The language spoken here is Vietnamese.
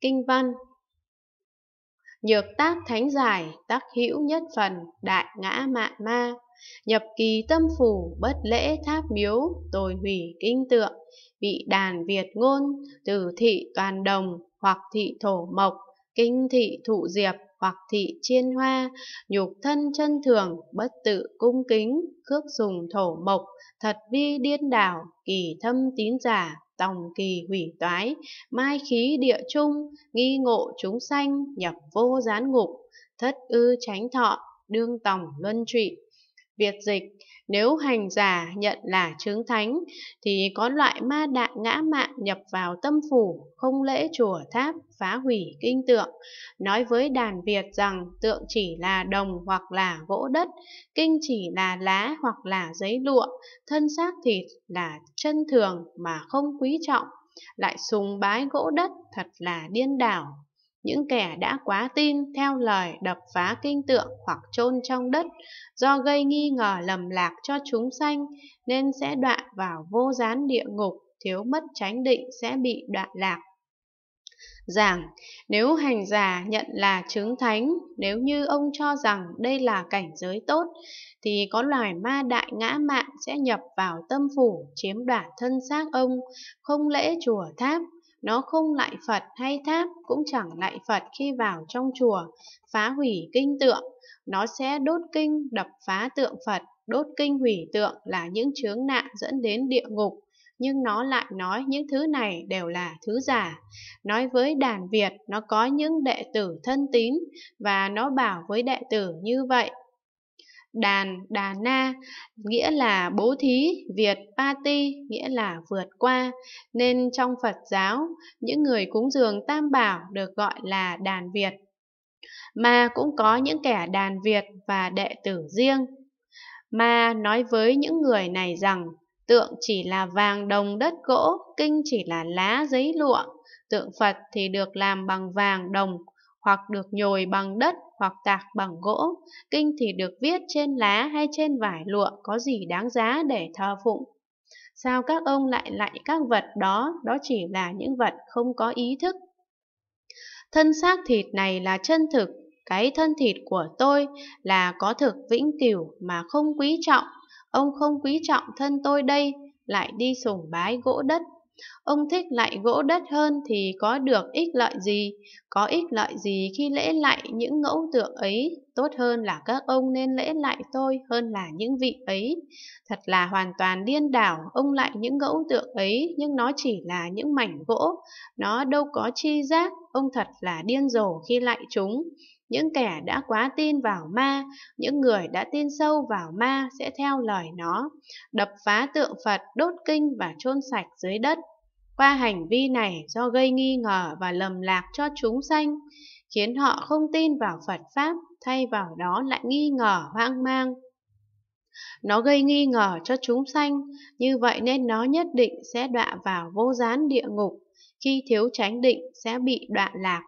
Kinh văn Nhược tác thánh giải, tác hữu nhất phần, đại ngã mạ ma, nhập kỳ tâm phủ, bất lễ tháp miếu, tồi hủy kinh tượng, bị đàn Việt ngôn, từ thị toàn đồng, hoặc thị thổ mộc, kinh thị thụ diệp, hoặc thị chiên hoa, nhục thân chân thường, bất tự cung kính, khước dùng thổ mộc, thật vi điên đảo, kỳ thâm tín giả, tòng kỳ hủy toái, mai khí địa trung, nghi ngộ chúng sanh, nhập vô gián ngục, thất ư tránh thọ, đương tòng luân trụy Việt dịch, nếu hành giả nhận là chứng thánh, thì có loại ma đại ngã mạng nhập vào tâm phủ, không lễ chùa tháp, phá hủy kinh tượng. Nói với đàn Việt rằng tượng chỉ là đồng hoặc là gỗ đất, kinh chỉ là lá hoặc là giấy lụa, thân xác thịt là chân thường mà không quý trọng. Lại sùng bái gỗ đất thật là điên đảo, những kẻ đã quá tin theo lời đập phá kinh tượng hoặc chôn trong đất do gây nghi ngờ lầm lạc cho chúng sanh nên sẽ đọa vào vô gián địa ngục thiếu mất chánh định sẽ bị đọa lạc giảng nếu hành giả nhận là chứng thánh nếu như ông cho rằng đây là cảnh giới tốt thì có loài ma đại ngã mạng sẽ nhập vào tâm phủ chiếm đoạt thân xác ông không lễ chùa tháp nó không lại Phật hay tháp cũng chẳng lại Phật khi vào trong chùa, phá hủy kinh tượng. Nó sẽ đốt kinh đập phá tượng Phật, đốt kinh hủy tượng là những chướng nạn dẫn đến địa ngục. Nhưng nó lại nói những thứ này đều là thứ giả. Nói với đàn Việt, nó có những đệ tử thân tín và nó bảo với đệ tử như vậy đàn đà na nghĩa là bố thí việt pa ti nghĩa là vượt qua nên trong phật giáo những người cúng dường tam bảo được gọi là đàn việt mà cũng có những kẻ đàn việt và đệ tử riêng mà nói với những người này rằng tượng chỉ là vàng đồng đất gỗ kinh chỉ là lá giấy lụa tượng phật thì được làm bằng vàng đồng hoặc được nhồi bằng đất hoặc tạc bằng gỗ. Kinh thì được viết trên lá hay trên vải lụa có gì đáng giá để thờ phụng. Sao các ông lại lại các vật đó, đó chỉ là những vật không có ý thức. Thân xác thịt này là chân thực, cái thân thịt của tôi là có thực vĩnh cửu mà không quý trọng. Ông không quý trọng thân tôi đây, lại đi sùng bái gỗ đất Ông thích lạy gỗ đất hơn thì có được ích lợi gì, có ích lợi gì khi lễ lạy những ngẫu tượng ấy tốt hơn là các ông nên lễ lại tôi hơn là những vị ấy. Thật là hoàn toàn điên đảo, ông lại những gẫu tượng ấy, nhưng nó chỉ là những mảnh gỗ, nó đâu có chi giác, ông thật là điên rồ khi lại chúng. Những kẻ đã quá tin vào ma, những người đã tin sâu vào ma sẽ theo lời nó, đập phá tượng Phật, đốt kinh và chôn sạch dưới đất. Qua hành vi này do gây nghi ngờ và lầm lạc cho chúng sanh, khiến họ không tin vào Phật Pháp thay vào đó lại nghi ngờ hoang mang. Nó gây nghi ngờ cho chúng sanh, như vậy nên nó nhất định sẽ đọa vào vô gián địa ngục, khi thiếu tránh định sẽ bị đọa lạc.